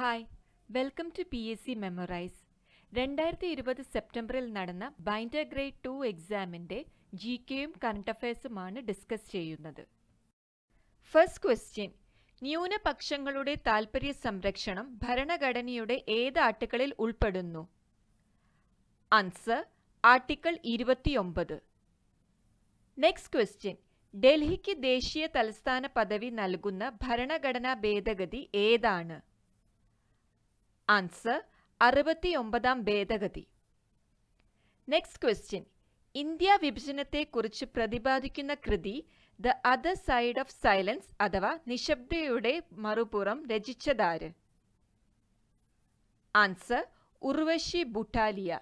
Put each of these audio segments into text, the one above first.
Hi welcome to P S C memorise രണ്ടായിരത്തി ഇരുപത് സെപ്റ്റംബറിൽ നടന്ന ബൈൻഡർ ഗ്രേഡ് ടു എക്സാമിൻ്റെ ജി കെയും കറണ്ട് അഫയേഴ്സുമാണ് ഡിസ്കസ് ചെയ്യുന്നത് ഫസ്റ്റ് ക്വസ്റ്റ്യൻ ന്യൂനപക്ഷങ്ങളുടെ താൽപ്പര്യ സംരക്ഷണം ഭരണഘടനയുടെ ഏത് ആർട്ടിക്കിളിൽ ഉൾപ്പെടുന്നു ആൻസർ ആർട്ടിക്കിൾ ഇരുപത്തിയൊമ്പത് നെക്സ്റ്റ് ക്വസ്റ്റ്യൻ ഡൽഹിക്ക് ദേശീയ തലസ്ഥാന പദവി നൽകുന്ന ഭരണഘടനാ ഭേദഗതി ഏതാണ് ആൻസർ അറുപത്തിയൊമ്പതാം ഭേദഗതി നെക്സ്റ്റ് ക്വസ്റ്റ്യൻ ഇന്ത്യ വിഭജനത്തെക്കുറിച്ച് പ്രതിപാദിക്കുന്ന കൃതി the other side of silence അഥവാ നിശബ്ദയുടെ മറുപുറം രചിച്ചതാര് answer Urvashi Butalia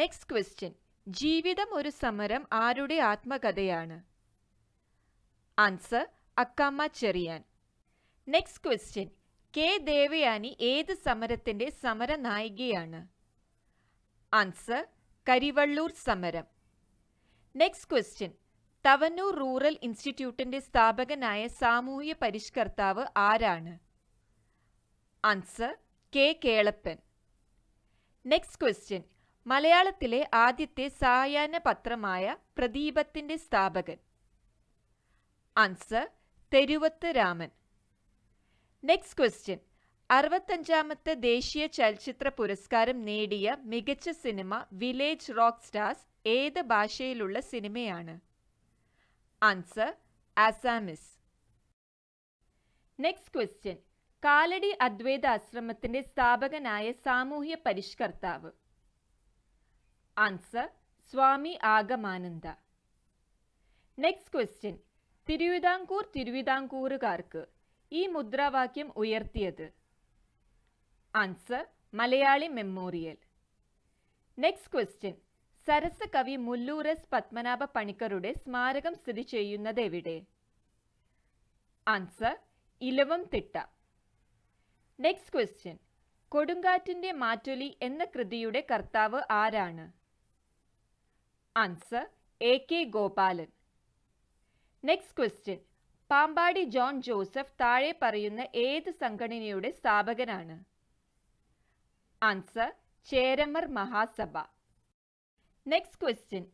next question ജീവിതം ഒരു സമരം ആരുടെ ആത്മകഥയാണ് answer Akkamma Cherian next question K Devayani ഏത് സമരത്തിന്റെ നായികയാണ് ആൻസർ കരിവള്ളൂർ സമരം നെക്സ്റ്റ് ക്വസ്റ്റ്യൻ തവന്നൂർ റൂറൽ ഇൻസ്റ്റിറ്റ്യൂട്ടിന്റെ സ്ഥാപകനായ സാമൂഹ്യ പരിഷ്കർത്താവ് ആരാണ് answer K Kelappan next question മലയാളത്തിലെ ആദ്യത്തെ സായാഹ്ന പത്രമായ പ്രദീപത്തിന്റെ സ്ഥാപകൻ answer Theruvath Raman next question അറുപത്തഞ്ചാമത്തെ ദേശീയ ചലച്ചിത്ര പുരസ്കാരം നേടിയ മികച്ച സിനിമ വില്ലേജ് റോക്ക് സ്റ്റാർസ് ഏത് ഭാഷയിലുള്ള സിനിമയാണ് answer Assamese next question Kalady Advaita ആശ്രമത്തിന്റെ സ്ഥാപകനായ സാമൂഹ്യ പരിഷ്കർത്താവ് answer Swami Agamananda next question Thiruvithamkoor തിരുവിതാംകൂറുകാർക്ക് ഈ മുദ്രാവാക്യം ഉയർത്തിയത് answer Malayali memorial next question സരസ കവി മുല്ലൂർ എസ് പത്മനാഭ പണിക്കരുടെ സ്മാരകം സ്ഥിതി ചെയ്യുന്നത് എവിടെ answer Elavumthitta next question കൊടുങ്കാറ്റിൻ്റെ മാറ്റൊലി എന്ന കൃതിയുടെ കർത്താവ് ആരാണ് answer A K Gopalan next question Pampady John Joseph താഴെ പറയുന്ന ഏത് സംഘടനയുടെ സ്ഥാപകനാണ് answer Cheramar Mahasabha next question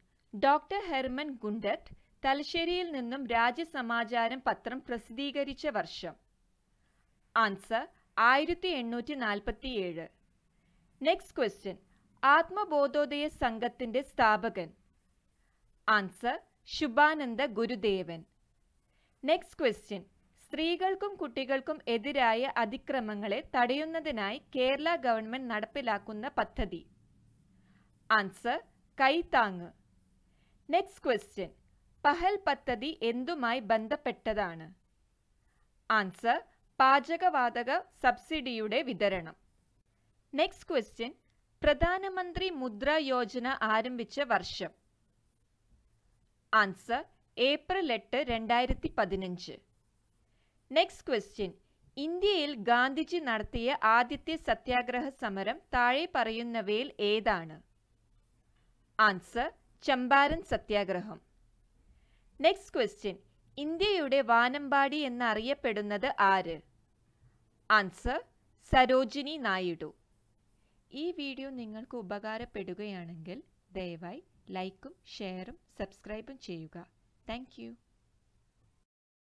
doctor Hermann Gundert തലശ്ശേരിയിൽ നിന്നും രാജ്യസമാചാരം പത്രം പ്രസിദ്ധീകരിച്ച വർഷം ആൻസർ ആയിരത്തി എണ്ണൂറ്റി നാൽപ്പത്തിയേഴ് നെക്സ്റ്റ് ക്വസ്റ്റ്യൻ ആത്മബോധോദയ സംഘത്തിൻ്റെ സ്ഥാപകൻ ആൻസർ ശുഭാനന്ദ ഗുരുദേവൻ നെക്സ്റ്റ് ക്വസ്റ്റ്യൻ സ്ത്രീകൾക്കും കുട്ടികൾക്കും എതിരായ അതിക്രമങ്ങളെ തടയുന്നതിനായി കേരള ഗവൺമെന്റ് നടപ്പിലാക്കുന്ന പദ്ധതി answer Kaithangu next question Pahal പദ്ധതി എന്തുമായി ബന്ധപ്പെട്ടതാണ് ആൻസർ പാചകവാതക സബ്സിഡിയുടെ വിതരണം നെക്സ്റ്റ് ക്വസ്റ്റ്യൻ പ്രധാനമന്ത്രി മുദ്ര യോജന ആരംഭിച്ച വർഷം ആൻസർ ഏപ്രിൽ എട്ട് രണ്ടായിരത്തി പതിനഞ്ച് നെക്സ്റ്റ് ക്വസ്റ്റ്യൻ ഇന്ത്യയിൽ ഗാന്ധിജി നടത്തിയ ആദ്യത്തെ സത്യാഗ്രഹ സമരം താഴെ പറയുന്നവയിൽ ഏതാണ് ആൻസർ ചമ്പാരൻ സത്യാഗ്രഹം നെക്സ്റ്റ് ക്വസ്റ്റ്യൻ ഇന്ത്യയുടെ വാനമ്പാടി എന്നറിയപ്പെടുന്നത് ആര് ആൻസർ സരോജിനി നായിഡു ഈ വീഡിയോ നിങ്ങൾക്ക് ഉപകാരപ്പെടുകയാണെങ്കിൽ ദയവായി ലൈക്കും ഷെയറും സബ്സ്ക്രൈബും ചെയ്യുക Thank you.